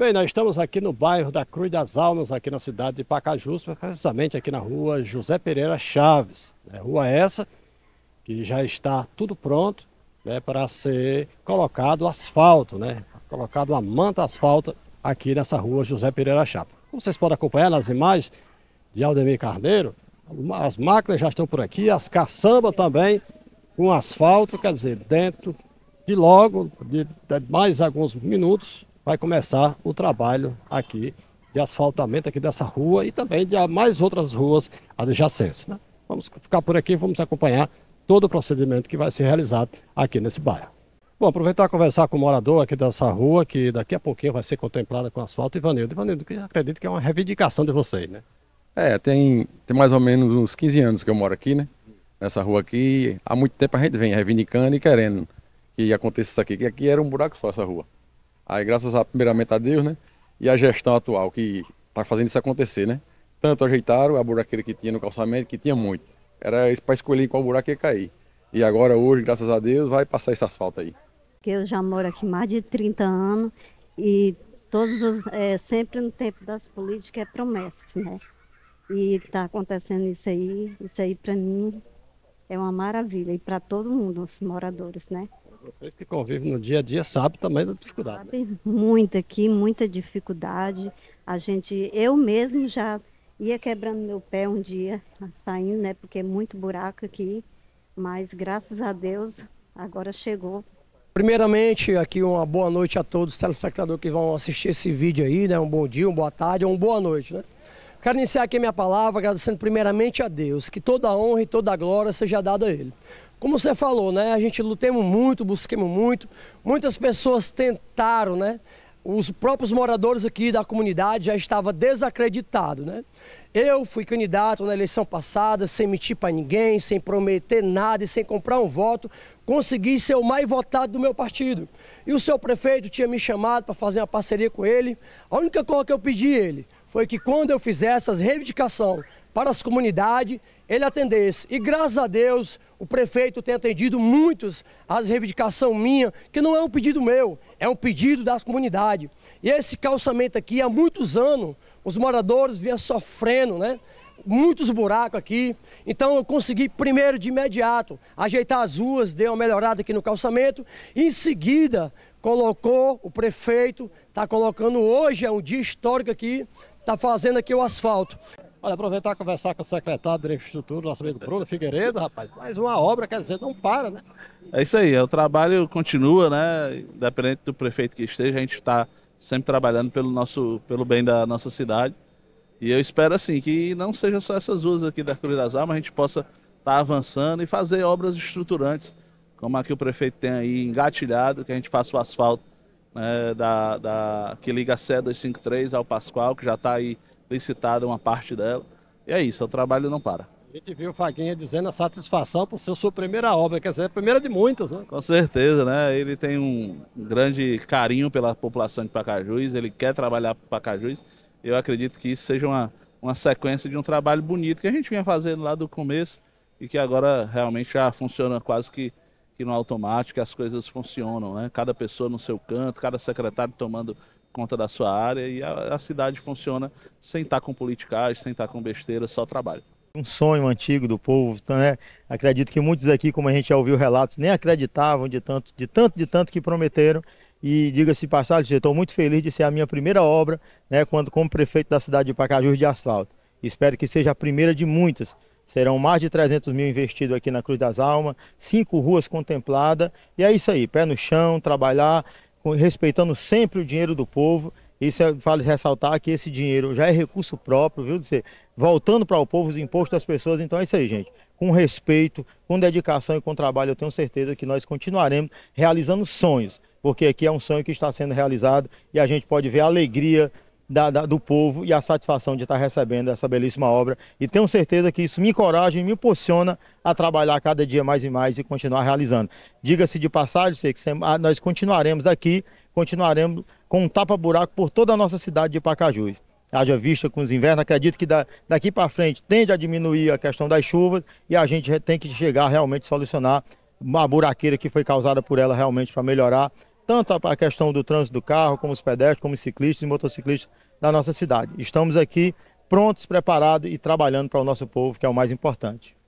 Bem, nós estamos aqui no bairro da Cruz das Almas, aqui na cidade de Pacajus, precisamente aqui na rua José Pereira Chaves. Né? Rua essa que já está tudo pronto né, para ser colocado asfalto, né? colocado uma manta asfalto aqui nessa rua José Pereira Chaves. Como vocês podem acompanhar nas imagens de Aldemir Carneiro, as máquinas já estão por aqui, as caçambas também com asfalto, quer dizer, dentro de logo, de, de mais alguns minutos, vai começar o trabalho aqui de asfaltamento aqui dessa rua e também de mais outras ruas adjacentes. Né? Vamos ficar por aqui, vamos acompanhar todo o procedimento que vai ser realizado aqui nesse bairro. Bom, aproveitar e conversar com o morador aqui dessa rua, que daqui a pouquinho vai ser contemplada com asfalto. Ivanildo, Ivanildo, que acredito que é uma reivindicação de vocês, né? É, tem, tem mais ou menos uns 15 anos que eu moro aqui, né? Nessa rua aqui, há muito tempo a gente vem reivindicando e querendo que aconteça isso aqui, que aqui era um buraco só essa rua. Aí, graças a, primeiramente a Deus, né? E a gestão atual que está fazendo isso acontecer, né? Tanto ajeitaram a buraqueira que tinha no calçamento, que tinha muito. Era para escolher qual buraco ia cair. E agora, hoje, graças a Deus, vai passar esse asfalto aí. Eu já moro aqui mais de 30 anos e todos os, é, sempre no tempo das políticas é promessa, né? E está acontecendo isso aí, isso aí para mim é uma maravilha e para todo mundo, os moradores, né? Vocês que convivem no dia a dia sabem também da dificuldade. Sabe, né? aqui, muita dificuldade. A gente, eu mesmo já ia quebrando meu pé um dia, saindo, né? Porque é muito buraco aqui. Mas graças a Deus, agora chegou. Primeiramente, aqui uma boa noite a todos os telespectadores que vão assistir esse vídeo aí, né? Um bom dia, uma boa tarde, uma boa noite, né? Quero iniciar aqui a minha palavra agradecendo primeiramente a Deus, que toda a honra e toda a glória seja dada a Ele. Como você falou, né, a gente lutemos muito, busquemos muito, muitas pessoas tentaram, né, os próprios moradores aqui da comunidade já estavam desacreditados, né? Eu fui candidato na eleição passada, sem mentir para ninguém, sem prometer nada e sem comprar um voto, consegui ser o mais votado do meu partido. E o seu prefeito tinha me chamado para fazer uma parceria com ele. A única coisa que eu pedi a ele, foi que quando eu fizesse as reivindicação para as comunidades, ele atendesse. E graças a Deus, o prefeito tem atendido muitos as reivindicações minha, que não é um pedido meu, é um pedido das comunidades. E esse calçamento aqui, há muitos anos, os moradores vinham sofrendo, né? muitos buracos aqui. Então eu consegui primeiro de imediato ajeitar as ruas, dei uma melhorada aqui no calçamento. Em seguida, colocou, o prefeito está colocando hoje, é um dia histórico aqui, está fazendo aqui o asfalto. Olha, aproveitar e conversar com o secretário de Infraestrutura, nosso amigo Bruno Figueiredo, rapaz, mais uma obra, quer dizer, não para, né? É isso aí, é, o trabalho continua, né? Independente do prefeito que esteja, a gente está sempre trabalhando pelo, nosso, pelo bem da nossa cidade. E eu espero, assim, que não seja só essas duas aqui da Cruz das Armas, a gente possa estar tá avançando e fazer obras estruturantes como aqui o prefeito tem aí engatilhado, que a gente faça o asfalto né, da, da, que liga a CE 253 ao Pascoal, que já está aí licitada uma parte dela. E é isso, o trabalho não para. A gente viu o Faguinha dizendo a satisfação por ser sua primeira obra, quer dizer, é a primeira de muitas, né? Com certeza, né? Ele tem um grande carinho pela população de Pacajus, ele quer trabalhar para Pacajus. Eu acredito que isso seja uma, uma sequência de um trabalho bonito que a gente vinha fazendo lá do começo e que agora realmente já funciona quase que que no automático as coisas funcionam, né? Cada pessoa no seu canto, cada secretário tomando conta da sua área e a, a cidade funciona sem estar com politicagem, sem estar com besteira, só trabalho. Um sonho antigo do povo, então, né? Acredito que muitos aqui, como a gente já ouviu relatos, nem acreditavam de tanto, de tanto, de tanto que prometeram. E diga-se passagem, estou muito feliz de ser a minha primeira obra, né? Quando como prefeito da cidade de Pacajus de asfalto. Espero que seja a primeira de muitas. Serão mais de 300 mil investidos aqui na Cruz das Almas, cinco ruas contempladas. E é isso aí, pé no chão, trabalhar, respeitando sempre o dinheiro do povo. Isso é, vale ressaltar que esse dinheiro já é recurso próprio, viu? Dizer, voltando para o povo, os impostos das pessoas. Então é isso aí, gente. Com respeito, com dedicação e com trabalho, eu tenho certeza que nós continuaremos realizando sonhos, porque aqui é um sonho que está sendo realizado e a gente pode ver a alegria da, da, do povo e a satisfação de estar recebendo essa belíssima obra. E tenho certeza que isso me encoraja e me posiciona a trabalhar cada dia mais e mais e continuar realizando. Diga-se de passagem, sei que ah, nós continuaremos aqui, continuaremos com um tapa-buraco por toda a nossa cidade de Pacajus haja vista com os invernos, acredito que daqui para frente tende a diminuir a questão das chuvas e a gente tem que chegar realmente a solucionar uma buraqueira que foi causada por ela realmente para melhorar tanto a questão do trânsito do carro, como os pedestres, como os ciclistas e motociclistas da nossa cidade. Estamos aqui prontos, preparados e trabalhando para o nosso povo, que é o mais importante.